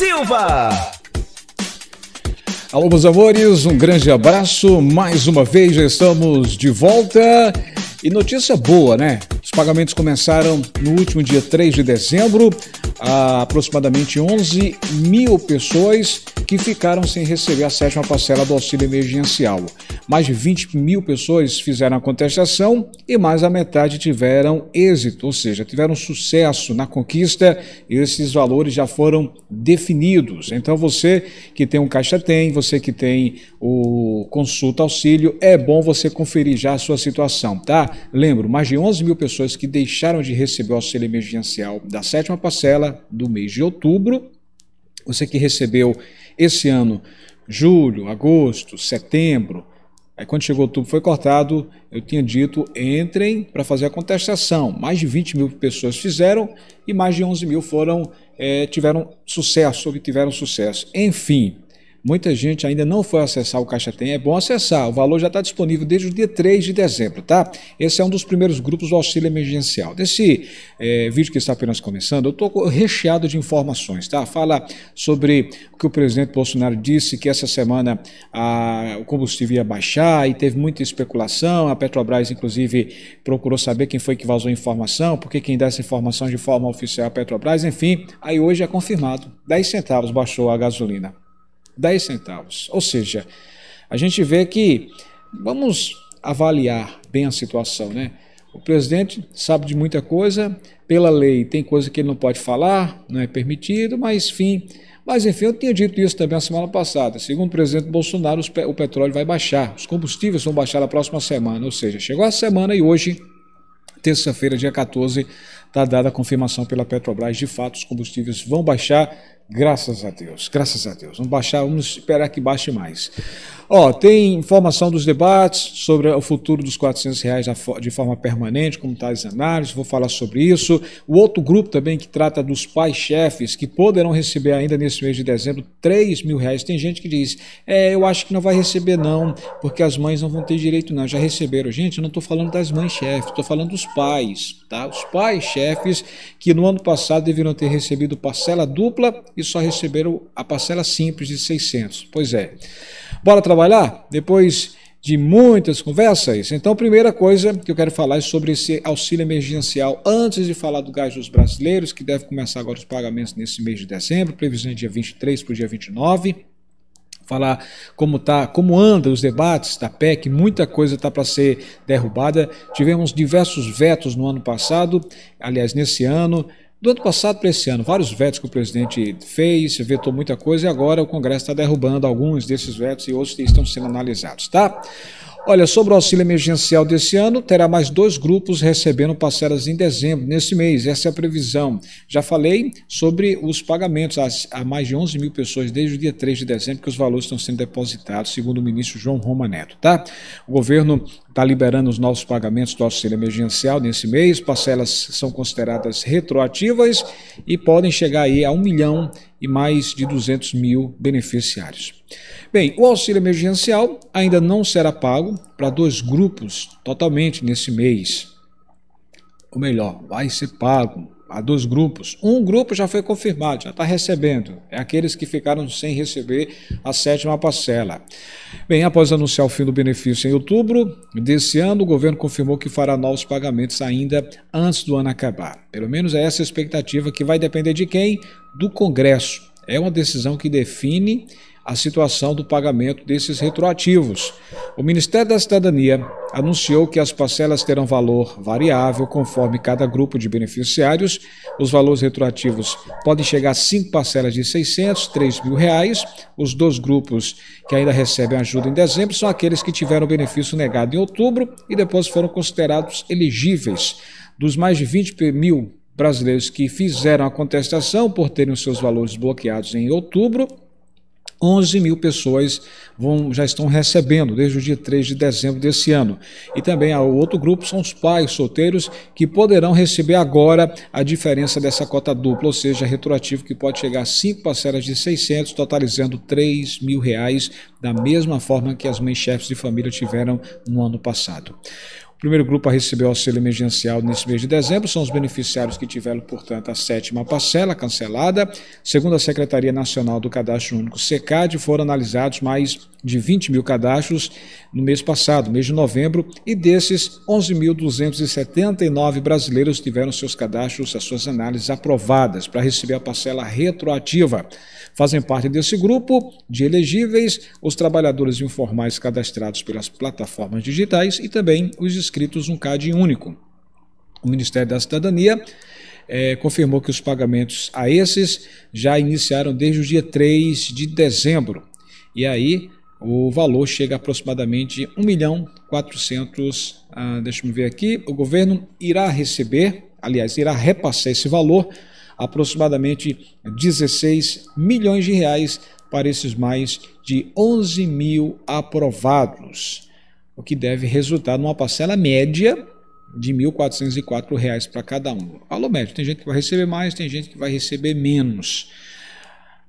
Silva. Alô, meus amores, um grande abraço. Mais uma vez já estamos de volta. E notícia boa, né? Os pagamentos começaram no último dia 3 de dezembro a aproximadamente 11 mil pessoas que ficaram sem receber a sétima parcela do auxílio emergencial. Mais de 20 mil pessoas fizeram a contestação e mais da metade tiveram êxito, ou seja, tiveram sucesso na conquista e esses valores já foram definidos. Então você que tem um Caixa Tem, você que tem o Consulta Auxílio, é bom você conferir já a sua situação, tá? Lembro, mais de 11 mil pessoas que deixaram de receber o auxílio emergencial da sétima parcela do mês de outubro. Você que recebeu esse ano julho, agosto, setembro, Aí quando chegou outubro foi cortado, eu tinha dito, entrem para fazer a contestação. Mais de 20 mil pessoas fizeram e mais de 11 mil foram, é, tiveram sucesso ou tiveram sucesso. Enfim, Muita gente ainda não foi acessar o Caixa Tem. É bom acessar. O valor já está disponível desde o dia 3 de dezembro, tá? Esse é um dos primeiros grupos do auxílio emergencial. Desse é, vídeo que está apenas começando, eu estou recheado de informações, tá? Fala sobre o que o presidente Bolsonaro disse, que essa semana a, o combustível ia baixar e teve muita especulação. A Petrobras, inclusive, procurou saber quem foi que vazou a informação, porque quem dá essa informação de forma oficial é a Petrobras. Enfim, aí hoje é confirmado. 10 centavos baixou a gasolina. 10 centavos. Ou seja, a gente vê que vamos avaliar bem a situação, né? O presidente sabe de muita coisa, pela lei tem coisa que ele não pode falar, não é permitido, mas enfim. Mas enfim, eu tinha dito isso também a semana passada. Segundo o presidente Bolsonaro, o petróleo vai baixar, os combustíveis vão baixar na próxima semana. Ou seja, chegou a semana e hoje, terça-feira, dia 14, está dada a confirmação pela Petrobras. De fato, os combustíveis vão baixar Graças a Deus, graças a Deus. Vamos baixar, vamos esperar que baixe mais. Ó, tem informação dos debates sobre o futuro dos 400 reais de forma permanente, como tais tá análises, vou falar sobre isso. O outro grupo também que trata dos pais-chefes, que poderão receber ainda nesse mês de dezembro 3 mil reais. Tem gente que diz, é, eu acho que não vai receber não, porque as mães não vão ter direito não, já receberam. Gente, eu não estou falando das mães-chefes, estou falando dos pais, tá? Os pais-chefes que no ano passado deveriam ter recebido parcela dupla e só receberam a parcela simples de 600. Pois é. Bora trabalhar? Depois de muitas conversas. Então, a primeira coisa que eu quero falar é sobre esse auxílio emergencial. Antes de falar do gás dos brasileiros, que deve começar agora os pagamentos nesse mês de dezembro, previsão de dia 23 para o dia 29 falar como tá, como anda os debates da PEC, muita coisa está para ser derrubada. Tivemos diversos vetos no ano passado, aliás, nesse ano, do ano passado para esse ano, vários vetos que o presidente fez, vetou muita coisa e agora o Congresso está derrubando alguns desses vetos e outros estão sendo analisados, tá? Olha, sobre o auxílio emergencial desse ano, terá mais dois grupos recebendo parcelas em dezembro, nesse mês, essa é a previsão. Já falei sobre os pagamentos a, mais de 11 mil pessoas desde o dia 3 de dezembro, que os valores estão sendo depositados, segundo o ministro João Roma Neto, tá? O governo está liberando os novos pagamentos do auxílio emergencial nesse mês, parcelas são consideradas retroativas e podem chegar aí a 1 milhão e mais de 200 mil beneficiários. Bem, o auxílio emergencial ainda não será pago para dois grupos totalmente nesse mês. Ou melhor, vai ser pago há dois grupos. Um grupo já foi confirmado, já está recebendo. É aqueles que ficaram sem receber a sétima parcela. Bem, após anunciar o fim do benefício em outubro desse ano, o governo confirmou que fará novos pagamentos ainda antes do ano acabar. Pelo menos é essa a expectativa que vai depender de quem? Do Congresso. É uma decisão que define a situação do pagamento desses retroativos. O Ministério da Cidadania anunciou que as parcelas terão valor variável conforme cada grupo de beneficiários. Os valores retroativos podem chegar a cinco parcelas de 600, 3 mil reais. Os dois grupos que ainda recebem ajuda em dezembro são aqueles que tiveram benefício negado em outubro e depois foram considerados elegíveis. Dos mais de 20 mil brasileiros que fizeram a contestação por terem os seus valores bloqueados em outubro, 11 mil pessoas vão, já estão recebendo desde o dia 3 de dezembro desse ano. E também o outro grupo são os pais solteiros que poderão receber agora a diferença dessa cota dupla, ou seja, retroativo que pode chegar a 5 parcelas de 600, totalizando 3 mil reais, da mesma forma que as mães chefes de família tiveram no ano passado. O primeiro grupo a receber o auxílio emergencial nesse mês de dezembro são os beneficiários que tiveram, portanto, a sétima parcela cancelada. Segundo a Secretaria Nacional do Cadastro Único, SECAD, foram analisados mais de 20 mil cadastros no mês passado, mês de novembro, e desses, 11.279 brasileiros tiveram seus cadastros, as suas análises aprovadas para receber a parcela retroativa. Fazem parte desse grupo de elegíveis os trabalhadores informais cadastrados pelas plataformas digitais e também os inscritos no CAD único. O Ministério da Cidadania é, confirmou que os pagamentos a esses já iniciaram desde o dia 3 de dezembro. E aí o valor chega a aproximadamente 1 milhão 400. Ah, deixa eu ver aqui. O governo irá receber, aliás, irá repassar esse valor aproximadamente 16 milhões de reais para esses mais de 11 mil aprovados, o que deve resultar numa parcela média de R$ 1.404 para cada um. Alô, médio, tem gente que vai receber mais, tem gente que vai receber menos.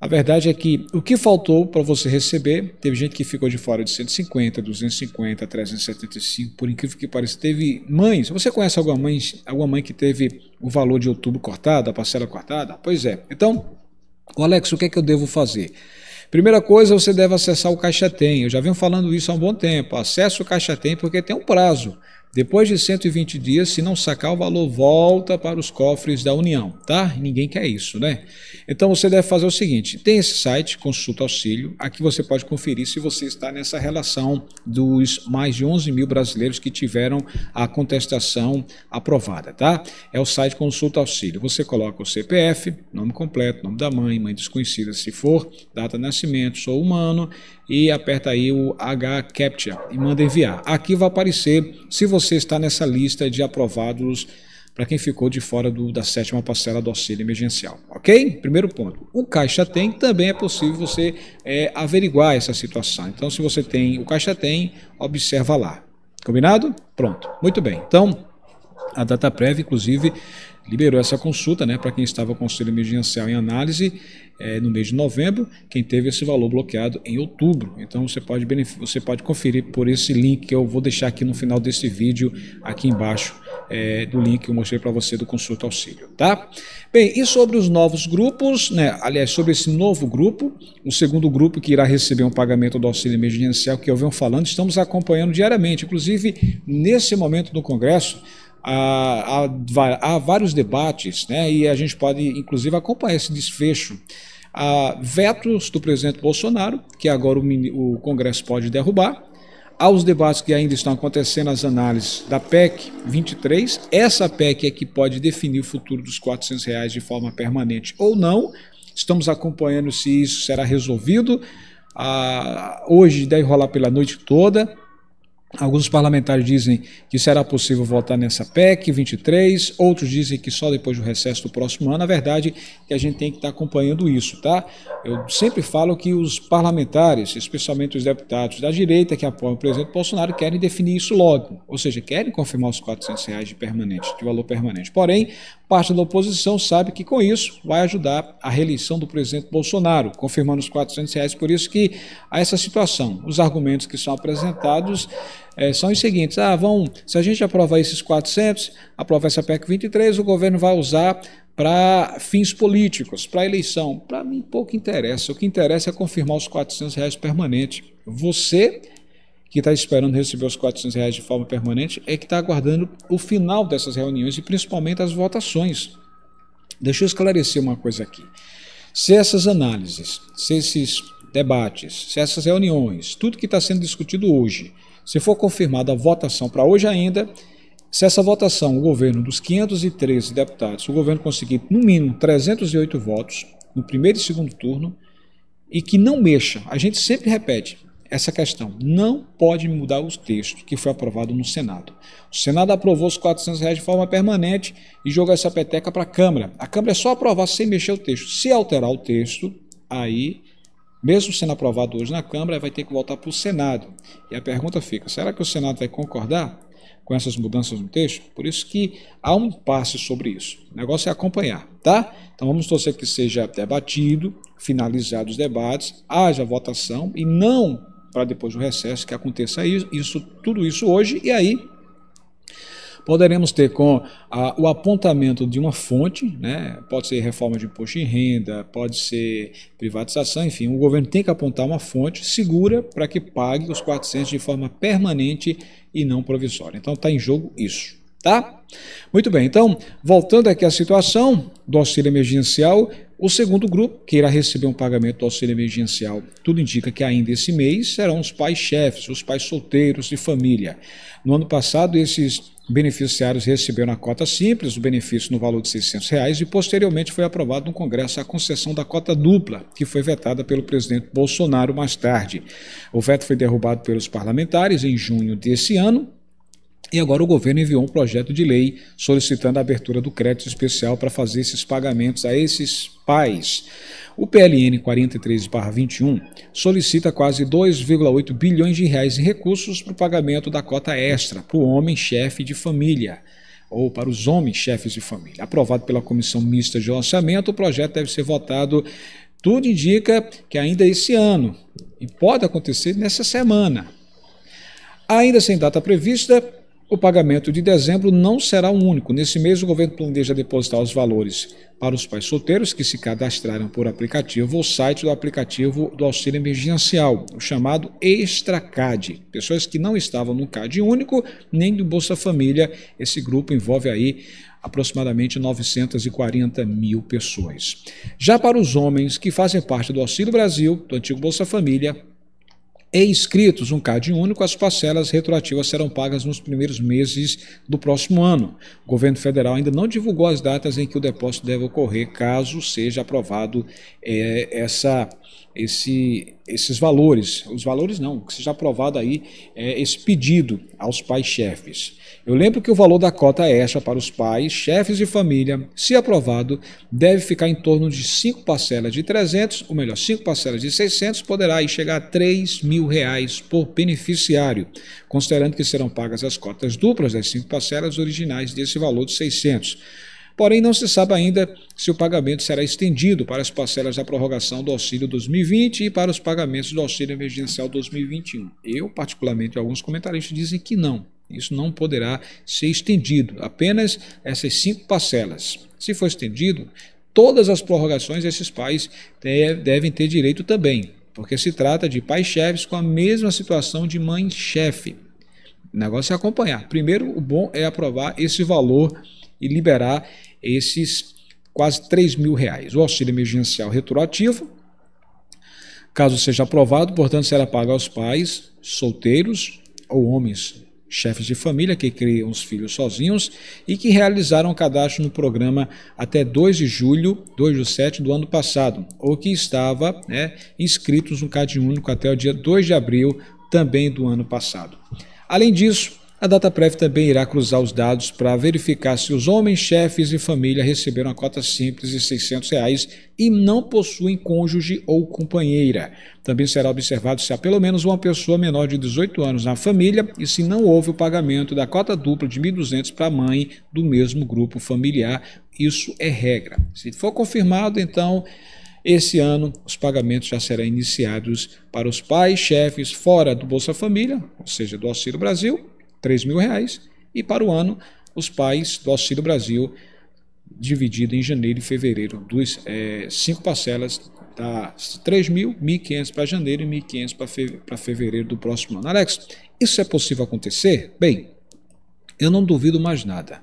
A verdade é que o que faltou para você receber, teve gente que ficou de fora de 150, 250, 375, por incrível que pareça. Teve mães, você conhece alguma mãe, alguma mãe que teve o valor de outubro cortado, a parcela cortada? Pois é. Então, Alex, o que é que eu devo fazer? Primeira coisa, você deve acessar o Caixa Tem. Eu já venho falando isso há um bom tempo. Acesse o Caixa Tem porque tem um prazo. Depois de 120 dias, se não sacar o valor, volta para os cofres da União, tá? Ninguém quer isso, né? Então você deve fazer o seguinte: tem esse site, Consulta Auxílio, aqui você pode conferir se você está nessa relação dos mais de 11 mil brasileiros que tiveram a contestação aprovada, tá? É o site Consulta Auxílio. Você coloca o CPF, nome completo, nome da mãe, mãe desconhecida se for, data de nascimento, sou humano e aperta aí o H Captcha e manda enviar. Aqui vai aparecer se você você está nessa lista de aprovados para quem ficou de fora do, da sétima parcela do auxílio emergencial, ok? Primeiro ponto. O Caixa Tem também é possível você é, averiguar essa situação. Então, se você tem o Caixa Tem, observa lá. Combinado? Pronto. Muito bem. Então, a DataPrev, inclusive, liberou essa consulta né, para quem estava com o auxílio emergencial em análise é, no mês de novembro, quem teve esse valor bloqueado em outubro. Então você pode, você pode conferir por esse link que eu vou deixar aqui no final desse vídeo, aqui embaixo, é, do link que eu mostrei para você do Consulta Auxílio. Tá? Bem, e sobre os novos grupos, né, aliás, sobre esse novo grupo, o segundo grupo que irá receber um pagamento do auxílio emergencial que eu venho falando, estamos acompanhando diariamente, inclusive nesse momento do Congresso, há, há, há vários debates, né? e a gente pode, inclusive, acompanhar esse desfecho a vetos do presidente Bolsonaro, que agora o, o, Congresso pode derrubar, há os debates que ainda estão acontecendo, as análises da PEC 23. Essa PEC é que pode definir o futuro dos R$ reais de forma permanente ou não. Estamos acompanhando se isso será resolvido. Ah, hoje deve rolar pela noite toda. Alguns parlamentares dizem que será possível votar nessa PEC 23, outros dizem que só depois do recesso do próximo ano. Na verdade, é que a gente tem que estar acompanhando isso, tá? Eu sempre falo que os parlamentares, especialmente os deputados da direita que apoiam o presidente Bolsonaro, querem definir isso logo, ou seja, querem confirmar os 400 reais de permanente, de valor permanente. Porém, parte da oposição sabe que com isso vai ajudar a reeleição do presidente Bolsonaro, confirmando os 400 reais. Por isso que há essa situação. Os argumentos que são apresentados é, são os seguintes: ah, vão, se a gente aprovar esses 400, aprovar essa PEC 23, o governo vai usar para fins políticos, para eleição. Para mim, pouco interessa. O que interessa é confirmar os 400 reais permanente. Você que está esperando receber os 400 reais de forma permanente é que está aguardando o final dessas reuniões e principalmente as votações. Deixa eu esclarecer uma coisa aqui. Se essas análises, se esses debates, se essas reuniões, tudo que está sendo discutido hoje, se for confirmada a votação para hoje ainda, se essa votação, o governo dos 513 deputados, o governo conseguir no mínimo 308 votos no primeiro e segundo turno e que não mexa, a gente sempre repete essa questão, não pode mudar os textos que foi aprovado no Senado. O Senado aprovou os 400 reais de forma permanente e jogou essa peteca para a Câmara. A Câmara é só aprovar sem mexer o texto. Se alterar o texto, aí mesmo sendo aprovado hoje na Câmara, vai ter que voltar para o Senado. E a pergunta fica: será que o Senado vai concordar com essas mudanças no texto? Por isso que há um passe sobre isso. O negócio é acompanhar, tá? Então vamos torcer que seja debatido, finalizados os debates, haja votação e não para depois do recesso que aconteça isso, isso tudo isso hoje e aí poderemos ter com a, o apontamento de uma fonte, né? pode ser reforma de imposto de renda, pode ser privatização, enfim, o governo tem que apontar uma fonte segura para que pague os 400 de forma permanente e não provisória. Então está em jogo isso. Tá? Muito bem, então, voltando aqui à situação do auxílio emergencial, o segundo grupo que irá receber um pagamento do auxílio emergencial, tudo indica que ainda esse mês, serão os pais chefes, os pais solteiros de família. No ano passado, esses beneficiários receberam na cota simples, o benefício no valor de R$ 600, reais, e posteriormente foi aprovado no Congresso a concessão da cota dupla, que foi vetada pelo presidente Bolsonaro mais tarde. O veto foi derrubado pelos parlamentares em junho desse ano, e agora o governo enviou um projeto de lei solicitando a abertura do crédito especial para fazer esses pagamentos a esses pais. O PLN 43/21 solicita quase 2,8 bilhões de reais em recursos para o pagamento da cota extra para o homem chefe de família ou para os homens chefes de família. Aprovado pela Comissão Mista de Orçamento, o projeto deve ser votado. Tudo indica que ainda esse ano e pode acontecer nessa semana. Ainda sem data prevista, o pagamento de dezembro não será o único. Nesse mês, o governo planeja depositar os valores para os pais solteiros que se cadastraram por aplicativo ou site do aplicativo do auxílio emergencial, o chamado Extracad. Pessoas que não estavam no CAD único nem do Bolsa Família. Esse grupo envolve aí aproximadamente 940 mil pessoas. Já para os homens que fazem parte do Auxílio Brasil, do antigo Bolsa Família, e inscritos, um CAD único, as parcelas retroativas serão pagas nos primeiros meses do próximo ano. O governo federal ainda não divulgou as datas em que o depósito deve ocorrer, caso seja aprovado é, essa esse, esses valores, os valores não, que seja aprovado aí é, esse pedido aos pais-chefes. Eu lembro que o valor da cota extra para os pais, chefes de família, se aprovado, deve ficar em torno de 5 parcelas de 300, ou melhor, 5 parcelas de 600, poderá aí chegar a 3 mil reais por beneficiário, considerando que serão pagas as cotas duplas das 5 parcelas originais desse valor de 600. Porém, não se sabe ainda se o pagamento será estendido para as parcelas da prorrogação do auxílio 2020 e para os pagamentos do auxílio emergencial 2021. Eu, particularmente, alguns comentaristas dizem que não. Isso não poderá ser estendido, apenas essas cinco parcelas. Se for estendido, todas as prorrogações esses pais devem ter direito também, porque se trata de pais chefes com a mesma situação de mãe chefe. O negócio é acompanhar. Primeiro, o bom é aprovar esse valor e liberar esses quase 3 mil reais. O auxílio emergencial retroativo, caso seja aprovado, portanto, será pago aos pais solteiros ou homens chefes de família que criam os filhos sozinhos e que realizaram cadastro no programa até 2 de julho, 2 de 7 do ano passado, ou que estava né, inscritos no único até o dia 2 de abril também do ano passado. Além disso, a DataPrev também irá cruzar os dados para verificar se os homens, chefes e família receberam a cota simples de R$ 600 reais e não possuem cônjuge ou companheira. Também será observado se há pelo menos uma pessoa menor de 18 anos na família e se não houve o pagamento da cota dupla de R$ 1.200 para a mãe do mesmo grupo familiar. Isso é regra. Se for confirmado, então. Esse ano, os pagamentos já serão iniciados para os pais, chefes fora do Bolsa Família, ou seja, do Auxílio Brasil, 3 mil reais, e para o ano, os pais do Auxílio Brasil, dividido em janeiro e fevereiro, duas, é, cinco parcelas, tá 3 mil, 1.500 para janeiro e 1.500 para fevereiro do próximo ano. Alex, isso é possível acontecer? Bem, eu não duvido mais nada.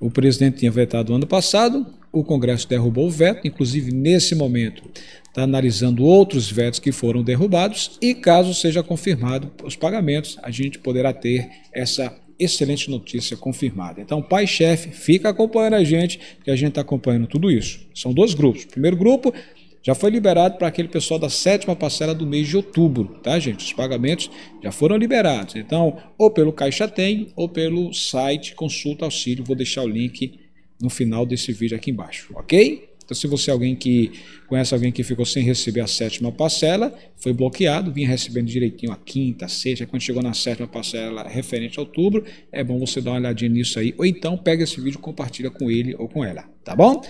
O presidente tinha vetado ano passado, o Congresso derrubou o veto, inclusive nesse momento está analisando outros vetos que foram derrubados e caso seja confirmado os pagamentos, a gente poderá ter essa excelente notícia confirmada. Então, pai chefe, fica acompanhando a gente, que a gente está acompanhando tudo isso. São dois grupos. O primeiro grupo já foi liberado para aquele pessoal da sétima parcela do mês de outubro, tá, gente? Os pagamentos já foram liberados. Então, ou pelo Caixa Tem ou pelo site Consulta Auxílio. Vou deixar o link no final desse vídeo aqui embaixo, ok? Então, se você é alguém que conhece alguém que ficou sem receber a sétima parcela, foi bloqueado, vinha recebendo direitinho a quinta, a sexta, quando chegou na sétima parcela referente a outubro, é bom você dar uma olhadinha nisso aí, ou então pega esse vídeo, compartilha com ele ou com ela, tá bom?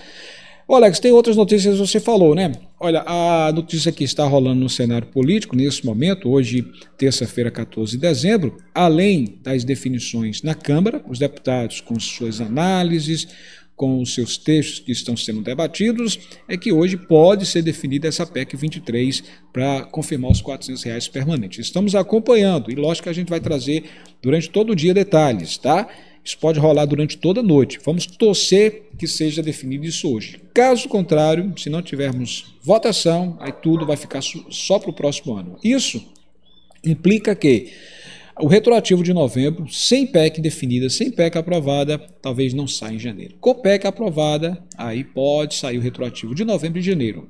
Ô Alex, tem outras notícias que você falou, né? Olha, a notícia que está rolando no cenário político nesse momento, hoje, terça-feira, 14 de dezembro, além das definições na Câmara, os deputados com suas análises, com os seus textos que estão sendo debatidos, é que hoje pode ser definida essa PEC 23 para confirmar os R$ reais permanentes. Estamos acompanhando e, lógico, que a gente vai trazer durante todo o dia detalhes, tá? Isso pode rolar durante toda a noite. Vamos torcer que seja definido isso hoje. Caso contrário, se não tivermos votação, aí tudo vai ficar só para o próximo ano. Isso implica que o retroativo de novembro, sem PEC definida, sem PEC aprovada, talvez não saia em janeiro. Com PEC aprovada, aí pode sair o retroativo de novembro e janeiro.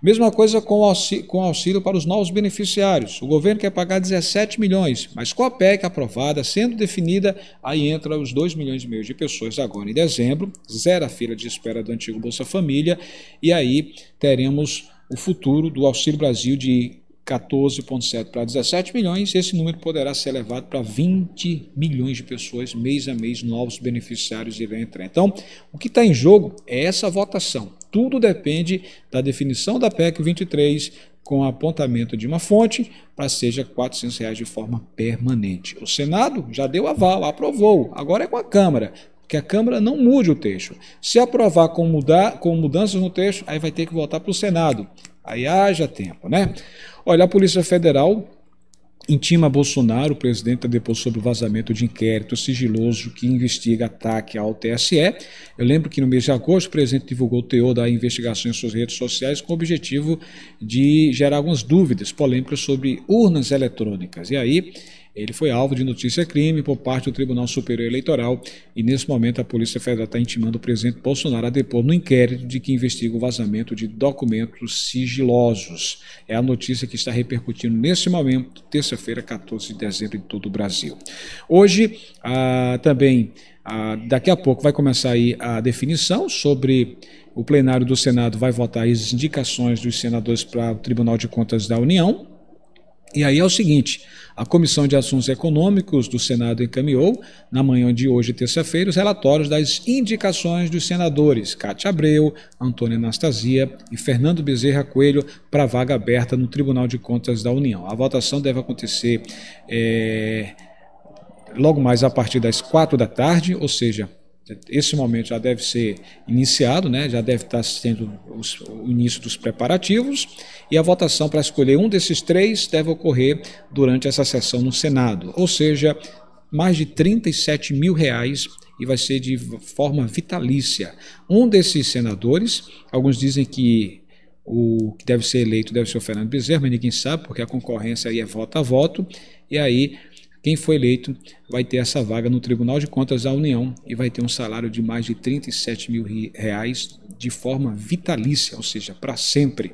Mesma coisa com auxílio, com auxílio para os novos beneficiários. O governo quer pagar 17 milhões, mas com a PEC aprovada, sendo definida, aí entra os 2 milhões e meio de pessoas agora em dezembro, zero a fila de espera do antigo Bolsa Família, e aí teremos o futuro do Auxílio Brasil de 14,7 para 17 milhões, esse número poderá ser elevado para 20 milhões de pessoas mês a mês, novos beneficiários irão entrar. Então, o que está em jogo é essa votação. Tudo depende da definição da PEC 23 com apontamento de uma fonte para seja R$ 400 reais de forma permanente. O Senado já deu aval, aprovou. Agora é com a Câmara que a Câmara não mude o texto. Se aprovar com, mudar, com mudanças no texto, aí vai ter que voltar para o Senado. Aí haja tempo, né? Olha, a Polícia Federal intima Bolsonaro, o presidente, a tá depor sobre o vazamento de inquérito sigiloso que investiga ataque ao TSE. Eu lembro que no mês de agosto o presidente divulgou o teor da investigação em suas redes sociais com o objetivo de gerar algumas dúvidas polêmicas sobre urnas eletrônicas. E aí ele foi alvo de notícia-crime por parte do Tribunal Superior Eleitoral e, nesse momento, a Polícia Federal está intimando o presidente Bolsonaro a depor no inquérito de que investiga o vazamento de documentos sigilosos. É a notícia que está repercutindo nesse momento, terça-feira, 14 de dezembro, em todo o Brasil. Hoje, ah, também, ah, daqui a pouco vai começar aí a definição sobre o plenário do Senado vai votar as indicações dos senadores para o Tribunal de Contas da União. E aí é o seguinte: a Comissão de Assuntos Econômicos do Senado encaminhou, na manhã de hoje, terça-feira, os relatórios das indicações dos senadores Cátia Abreu, Antônio Anastasia e Fernando Bezerra Coelho para vaga aberta no Tribunal de Contas da União. A votação deve acontecer. É, logo mais a partir das quatro da tarde, ou seja, esse momento já deve ser iniciado, né? já deve estar sendo os, o início dos preparativos, e a votação para escolher um desses três deve ocorrer durante essa sessão no Senado, ou seja, mais de 37 mil reais e vai ser de forma vitalícia. Um desses senadores, alguns dizem que o que deve ser eleito deve ser o Fernando Bezerra, mas ninguém sabe, porque a concorrência aí é voto a voto, e aí quem foi eleito vai ter essa vaga no Tribunal de Contas da União e vai ter um salário de mais de 37 mil reais de forma vitalícia, ou seja, para sempre.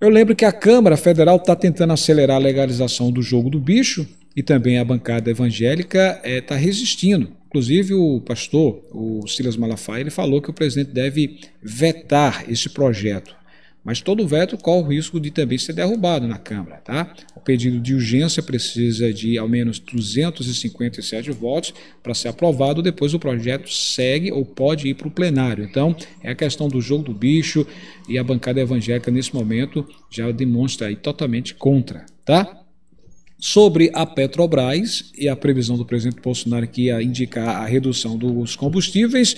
Eu lembro que a Câmara Federal está tentando acelerar a legalização do jogo do bicho e também a bancada evangélica está eh, é, resistindo. Inclusive o pastor, o Silas Malafaia, ele falou que o presidente deve vetar esse projeto. Mas todo veto corre o risco de também ser derrubado na Câmara. Tá? O pedido de urgência precisa de ao menos 257 votos para ser aprovado, depois o projeto segue ou pode ir para o plenário. Então, é a questão do jogo do bicho e a bancada evangélica, nesse momento, já demonstra aí totalmente contra. Tá? sobre a Petrobras e a previsão do presidente Bolsonaro que ia indicar a redução dos combustíveis.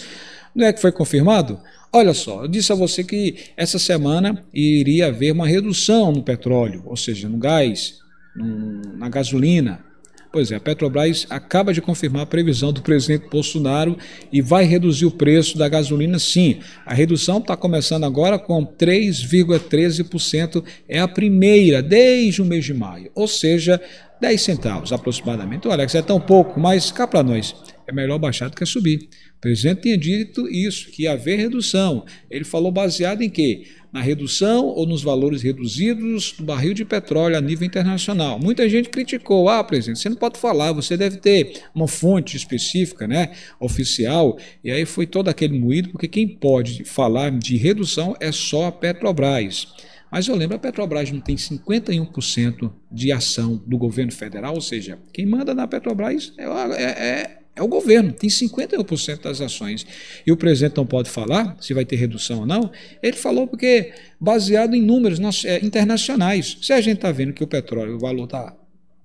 Não é que foi confirmado? Olha só, eu disse a você que essa semana iria haver uma redução no petróleo, ou seja, no gás, no, na gasolina. Pois é, a Petrobras acaba de confirmar a previsão do presidente Bolsonaro e vai reduzir o preço da gasolina, sim. A redução está começando agora com 3,13%, é a primeira desde o mês de maio, ou seja, 10 centavos aproximadamente. Olha, isso é tão pouco, mas cá para nós é melhor baixar do que subir. O presidente tinha dito isso, que ia haver redução. Ele falou baseado em quê? Na redução ou nos valores reduzidos do barril de petróleo a nível internacional. Muita gente criticou, ah, presidente, você não pode falar, você deve ter uma fonte específica, né, oficial. E aí foi todo aquele moído, porque quem pode falar de redução é só a Petrobras. Mas eu lembro, a Petrobras não tem 51% de ação do governo federal, ou seja, quem manda na Petrobras é, é, é é o governo, tem 51% das ações. E o presidente não pode falar se vai ter redução ou não. Ele falou porque baseado em números eh, internacionais. Se a gente está vendo que o petróleo, o valor está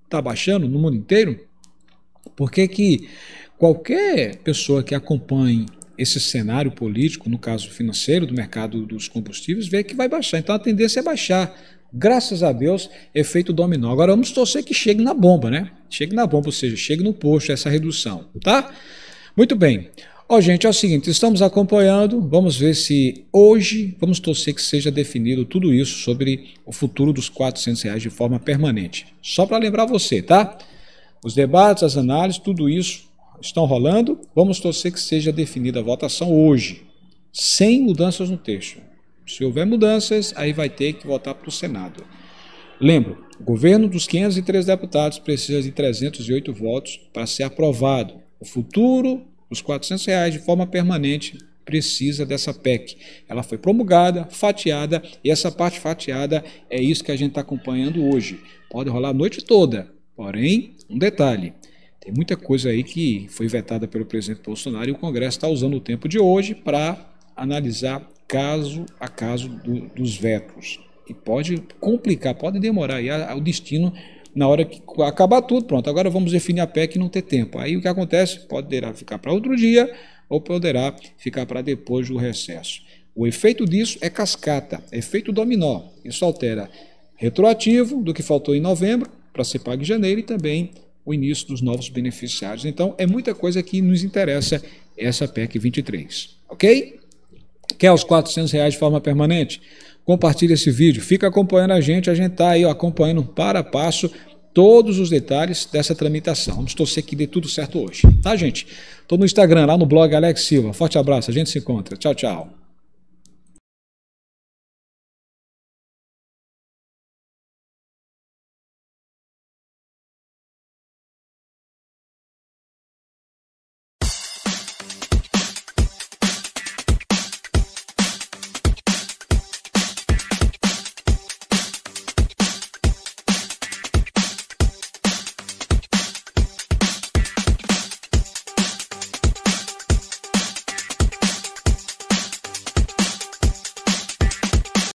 tá baixando no mundo inteiro, por que que qualquer pessoa que acompanhe esse cenário político, no caso financeiro do mercado dos combustíveis, vê que vai baixar. Então a tendência é baixar. Graças a Deus, efeito é dominó. Agora vamos torcer que chegue na bomba, né? Chegue na bomba, ou seja, chegue no posto essa redução, tá? Muito bem. Ó, gente, é o seguinte, estamos acompanhando, vamos ver se hoje, vamos torcer que seja definido tudo isso sobre o futuro dos 400 reais de forma permanente. Só para lembrar você, tá? Os debates, as análises, tudo isso estão rolando, vamos torcer que seja definida a votação hoje, sem mudanças no texto. Se houver mudanças, aí vai ter que votar para o Senado. Lembro, o governo dos 503 deputados precisa de 308 votos para ser aprovado. O futuro dos 400 reais de forma permanente precisa dessa PEC. Ela foi promulgada, fatiada, e essa parte fatiada é isso que a gente está acompanhando hoje. Pode rolar a noite toda, porém, um detalhe. Tem muita coisa aí que foi vetada pelo presidente Bolsonaro e o Congresso está usando o tempo de hoje para analisar caso a caso do, dos vetos. E pode complicar, pode demorar aí a, a, o destino na hora que acabar tudo. Pronto, agora vamos definir a PEC e não ter tempo. Aí o que acontece? Poderá ficar para outro dia ou poderá ficar para depois do recesso. O efeito disso é cascata, é efeito dominó. Isso altera retroativo do que faltou em novembro para ser pago em janeiro e também o início dos novos beneficiários. Então, é muita coisa que nos interessa essa PEC 23, ok? Quer os 400 reais de forma permanente? Compartilhe esse vídeo, fica acompanhando a gente, a gente está aí ó, acompanhando para a passo todos os detalhes dessa tramitação. Vamos torcer que dê tudo certo hoje, tá gente? Estou no Instagram, lá no blog Alex Silva. Forte abraço, a gente se encontra. Tchau, tchau.